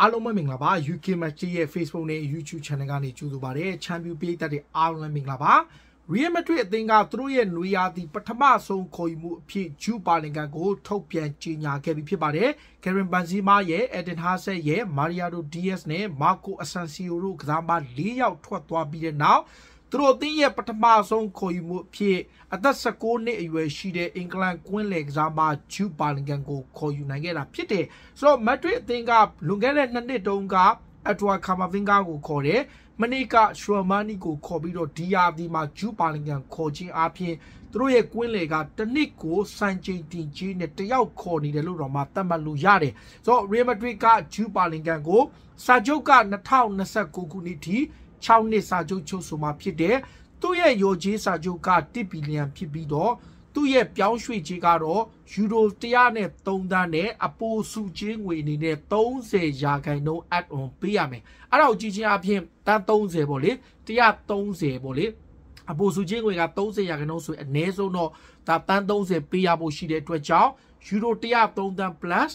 အားလုံးပဲမင်္ဂလာပါ UK Match ရဲ့ Facebook နဲ့ YouTube Channel ကနေကြိုဆိုပါရစေ။ Champion ပြည်သက်တွေအားလုံးပဲမင်္ဂလာပါ။ Real Madrid အသင်းကသူတို့ရဲ့နွေရာသီပထမဆုံးခေါ်ယူမှုအဖြစ်ဂျူပါလင်ကန်ကိုထုတ်ပြန်ကြေညာခဲ့ပြီးဖြစ်ပါတယ်။ Karen Benzema ရဲ့ Eden Hazard ရဲ့ Mariano Diaz နဲ့ Marco Asensio တို့ကစားမ၄ယောက်ထွက်သွားပြီးတဲ့နောက်သူတို့အသင်းရဲ့ပထမဆုံးခေါ်ယူမှုအဖြစ်အသက်16နှစ်အရွယ်ရှိတဲ့အင်္ဂလန်ကွင်းလယ်ကစားသမားဂျူဘာလင်ဂန်ကိုခေါ်ယူနိုင်ခဲ့တာဖြစ်တယ်ဆိုတော့မက်ဒရစ်အသင်းကလွန်ခဲ့တဲ့နှစ်နှစ်တုန်းကအက်ဒဝါကာမာဗင်ဂါကိုခေါ်တယ်မနေ့ကရှရမနီကိုခေါ်ပြီးတော့ဒီယာဒီမှာဂျူပါလင်ကန်ခေါ်ခြင်းအပြင်သူတို့ရဲ့ကွင်းလေကတနစ်ကိုစံချိန်တင်ကြီးနဲ့တယောက်ခေါ်နေတယ်လို့တော့မှသတ်မှတ်လို့ရတယ်ဆိုတော့ရီမဒရစ်ကဂျူပါလင်ကန်ကို စာချုပ်က2029ခုနှစ်ထိ6နှစ်စာချုပ်ချုပ်ဆိုမှာဖြစ်တယ်သူ့ရဲ့ရောကြီးစာချုပ်က1ဘီလီယံဖြစ်ပြီးတော့သူ့ရဲ့ပြောင်းရွှေ့ကြေးကတော့ယူရို103သန်းနဲ့အပိုစုကြေးငွေအနေနဲ့30ရာခိုင်နှုန်း add on ပေးရမယ်အဲ့ဒါကိုကြည့်ချင်းအပြင်တန်း30ပေါ့လေ130ပေါ့လေအပိုစုချင်းငွေက30ရာခိုင်နှုန်းဆိုအနည်းဆုံးတော့ဒါတန်း30ပေးရဖို့ရှိတဲ့အတွက်ကြောင့်ယူရို103တန်း plus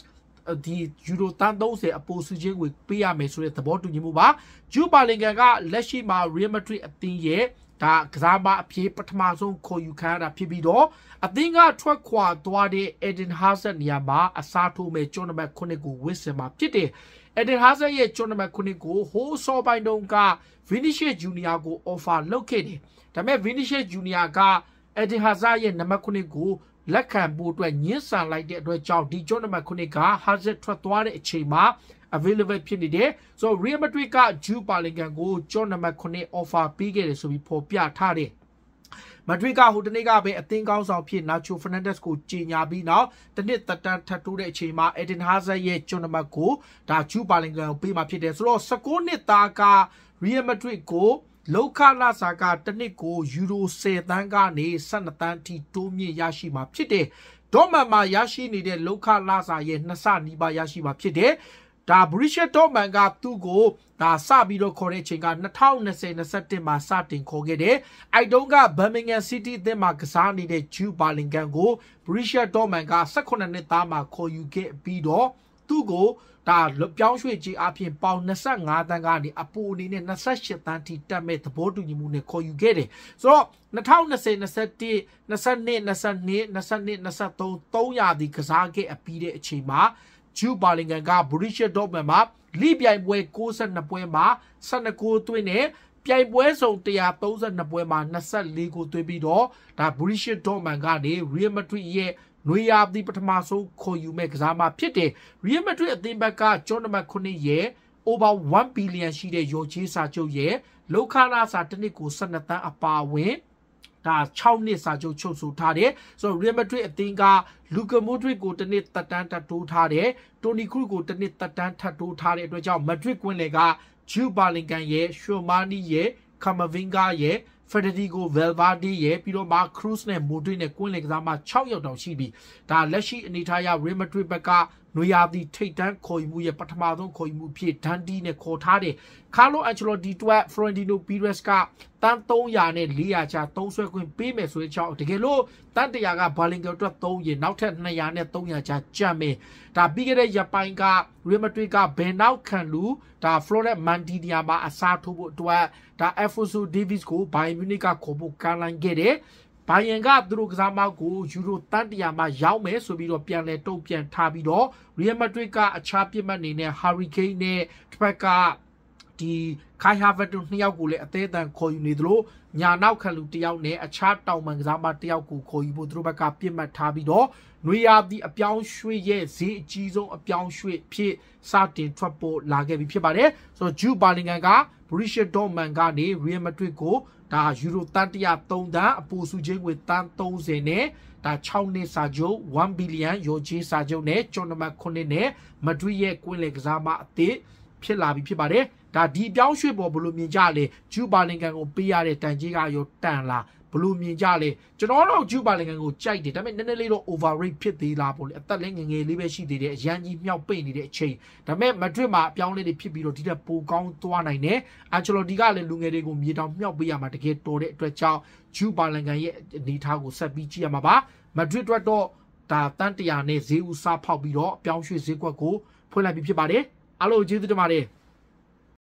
ဒီယူရိုတန်း30အပိုစီချင်းကိုပေးရမယ်ဆိုတဲ့သဘောတူညီမှုပါဂျူပါလင်ကန်ကလက်ရှိမှာ Real Madrid အသင်းရဲ့ဒါကစားမအဖြစ်ပထမဆုံးခေါ်ယူခံရတာဖြစ်ပြီးတော့အသင်းကထွက်ခွာသွားတဲ့ Eden Hazard နေရာမှာအစားထိုးမဲ့ကျွန်းနံပါတ်9ကိုဝစ်စင်မှာဖြစ်တယ်။ Eden Hazard ရဲ့ကျွန်းနံပါတ်9ကိုဟိုးစောပိုင်းတုန်းက Vinicius Junior ကို offer လုပ်ခဲ့တယ်။ဒါပေမဲ့ Vinicius Junior က Eden Hazard ရဲ့နံပါတ်9ကိုလက်ခံဖို့အတွက်ညှင်းဆန်လိုက်တဲ့အတွက်ကြောင့်ဒီကျွန်းနံပါတ်9က hazard ထွက်သွားတဲ့အချိန်မှာ available ဖြစ်နေတယ်ဆိုတော့ Real Madrid က Jude Bellingham ကိုကျွန်းနံပါတ်9 offer ပေးခဲ့တယ်ဆိုပြီးဖော်ပြထားတယ်မဒရစ်ကဟိုတနေ့ကပဲအသင်းကောင်းဆောင်ဖြစ်နာချိုဖာနန်ဒက်စ်ကိုကြေညာပြီးနောက်တနစ်သက်တမ်းထပ်တိုးတဲ့အချိန်မှာအက်ဒင်ဟာဇတ်ရဲ့ကျွန်းနံပါတ်ကိုဒါဂျူပါလင်ဂန်ကိုပေးมาဖြစ်တယ်ဆိုတော့16နှစ်သားကရီယယ်မဒရစ်ကိုလောက်ခလာစာကတစ်နှစ်ကိုယူရို10တန်းကနေ12တန်းထိတိုးမြင့်ရရှိမှာဖြစ်တယ်။ဒေါ်မန်မှာရရှိနေတဲ့လောက်ခလာစာရဲ့နှစ်ဆနီးပါးရရှိမှာဖြစ်တယ်။ဒါဘရစ်ရှက်ဒေါ်မန်ကသူ့ကိုဒါစပြီးတော့ခေါ်တဲ့အချိန်က2020-21မှာစတင်ခေါ်ခဲ့တယ်။အိုက်တုံးကဘမ်မင်ဂမ်စီးတီးအသင်းမှာကစားနေတဲ့ဂျူးဘာလင်ဂန်ကိုဘရစ်ရှက်ဒေါ်မန်က18နှစ်သားမှာခေါ်ယူခဲ့ပြီးတော့သူ့ကိုဒါပြောင်းရွှေ့ကြီးအပြင်ပေါင်25တန်းကနေအပူအနေနဲ့28တန်းထိတက်မဲ့သဘောတူညီမှုနဲ့ခေါ်ယူခဲ့တယ်ဆိုတော့2020 21 22 22 22 23 300ဒီကစားခဲ့အပြီးတဲ့အချိန်မှာဂျူပါလင်ဂန်ကဘရစ်ရှ်ဒေါ့မန်မှာလိပြိုင်ပွဲ62ပွဲမှာ12ဂိုးသွင်းတယ်ပြိုင်ပွဲစုံ132ပွဲမှာ24ဂိုးသွင်းပြီးတော့ဒါဘရစ်ရှ်ဒေါ့မန်ကနေရီယယ်မက်ဒရစ်ရဲ့နွေရာသီပထမဆုံးခေါ်ယူမဲ့ကစားမဖြစ်တယ်။ Real Madrid အသင်းဘက်ကကျောင်းနံပါတ်9ရဲ့ over 1 billion ရှိတဲ့ရော်ချေးစာချုပ်ရဲ့လောခလာစာတစ်နှစ်ကို12တန်းအပါအဝင်ဒါ6နှစ်စာချုပ်ချုပ်ဆိုထားတယ်ဆိုတော့ Real Madrid အသင်းကလူကာမိုဒရစ်ကိုတစ်နှစ်တက်တန်းထပ်တိုးထားတယ်တိုနီခရုကိုတစ်နှစ်တက်တန်းထပ်တိုးထားတဲ့အတွက်ကြောင့် Madrid ကွင်းလေကဂျူဘာလင်ကန်ရဲ့ရှွန်မာနီရဲ့ကာမဗင်ဂါရဲ့ Federico Valverde ရဲ့ပြီးတော့မှ Cruz နဲ့ Modric နဲ့ Quinn လက်ကစားမှ6ယောက်တောင်ရှိပြီးဒါလက်ရှိအနေထားရ Real Madrid ဘက်ကနွေရာသီထိတ်တန်းခေါ်ယူမှုရဲ့ပထမဆုံးခေါ်ယူမှုဖြစ်ဒန်တီနဲ့ခေါ်ထားတယ်ကာလိုအန်ချလိုဒီတွက်ဖရန်ဒီနိုပီရက်စ်ကတန်း300နဲ့400ချာသုံးဆွဲခွင့်ပေးမယ်ဆိုတဲ့ကြောင့်တကယ်လို့တန်း100ကဘာလင်ဂယ်အတွက်3ရင်နောက်ထပ်200နဲ့300ချာကြံ့မယ်ဒါပြီးခဲ့တဲ့ရပိုင်ကရီမတွီကဘယ်နောက်ခံလူဒါဖလိုရက်မန်တီဒီယာမှာအစားထိုးဖို့အတွက်ဒါအက်ဖိုဆိုဒေးဗစ်ကိုဘိုင်မြူနစ်ကခေါ်ဖို့ကမ်းလှမ်းခဲ့တယ်ဘိုင်ယန်ကသူတို့ကစားမကိုယူရိုတန်တရာမှာရောက်မယ်ဆိုပြီးတော့ပြန်လဲတုံ့ပြန်ထားပြီးတော့ Real Madrid ကအခြားပြစ်မှတ်နေနဲ့ Hurricane နဲ့တစ်ဖက်ကဒီခိုင်ဟာဗတ်တို့နှစ်ယောက်ကိုလည်းအသေးအတန်ခေါ်ယူနေသလိုညာနောက်ခံလူတယောက်နဲ့အခြားတောင်ပံကစားမတယောက်ကိုခေါ်ယူဖို့သူတို့ဘက်ကပြစ်မှတ်ထားပြီးတော့နွေရာသီအပြောင်းရွှေ့ရဲ့ဈေးအကြီးဆုံးအပြောင်းရွှေ့ဖြစ် စတင်ထွက်ပေါ်လာခဲ့ပြီဖြစ်ပါတယ်ဆိုတော့ဂျူပါလင်ဂန်က Borussia Dortmund ကနေ Real Madrid ကိုဒါယူရိုတန်103တန်းအပူစုချင်းငွေတန်း30နဲ့ဒါ6နှစ်စာချုပ်1ဘီလီယံရိုဂျီစာချုပ်နဲ့ကျွန်နံပါတ်9နဲ့မဒရစ်ရဲ့ကွင်းလေကစားမအသစ်ဖြစ်လာပြီဖြစ်ပါတယ်ဒါဒီပြောင်းရွှေ့ပေါ်ဘယ်လိုမြင်ကြလဲဂျူပါလင်ကန်ကိုပေးရတဲ့တန်ကြီးကရောတန်လားဘလို့မြင်ကြလဲကျွန်တော်တော့ဂျူပါလင်ကန်ကိုကြိုက်တယ်ဒါပေမဲ့နည်းနည်းလေးတော့ overrate ဖြစ်သေးလားပေါ့လေအသက်လည်းငငယ်လေးပဲရှိသေးတယ်အရန်ကြီးမြောက်ပိတ်နေတဲ့အချိန်ဒါပေမဲ့မက်ဒရစ်မှာအပြောင်းလဲတွေဖြစ်ပြီးတော့ဒီထက်ပိုကောင်းသွားနိုင်တယ်အာချေလော်ဒီကလည်းလူငယ်တွေကိုမြေတောင်မြောက်ပေးရမှာတကယ်တော်တဲ့အတွက်ကြောင့်ဂျူပါလင်ကန်ရဲ့အနေထားကိုဆက်ပြီးကြည့်ရမှာပါမက်ဒရစ်အတွက်တော့ဒါတန်တရာနဲ့ဈေးဦးစားဖောက်ပြီးတော့အပြောင်းရွှေ့ဈေးကွက်ကိုဖွင့်လိုက်ပြီးဖြစ်ပါတယ်အားလုံးကျေးဇူးတင်ပါတယ်